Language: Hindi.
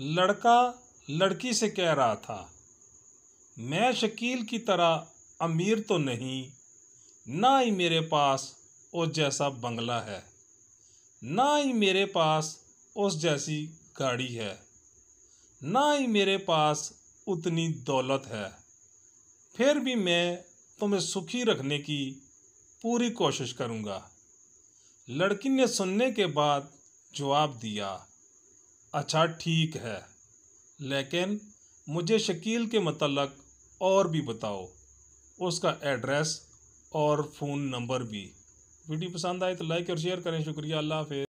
लड़का लड़की से कह रहा था मैं शकील की तरह अमीर तो नहीं ना ही मेरे पास उस जैसा बंगला है ना ही मेरे पास उस जैसी गाड़ी है ना ही मेरे पास उतनी दौलत है फिर भी मैं तुम्हें सुखी रखने की पूरी कोशिश करूँगा लड़की ने सुनने के बाद जवाब दिया अच्छा ठीक है लेकिन मुझे शकील के मतलब और भी बताओ उसका एड्रेस और फ़ोन नंबर भी वीडियो पसंद आए तो लाइक और शेयर करें शुक्रिया अल्लाह हाफि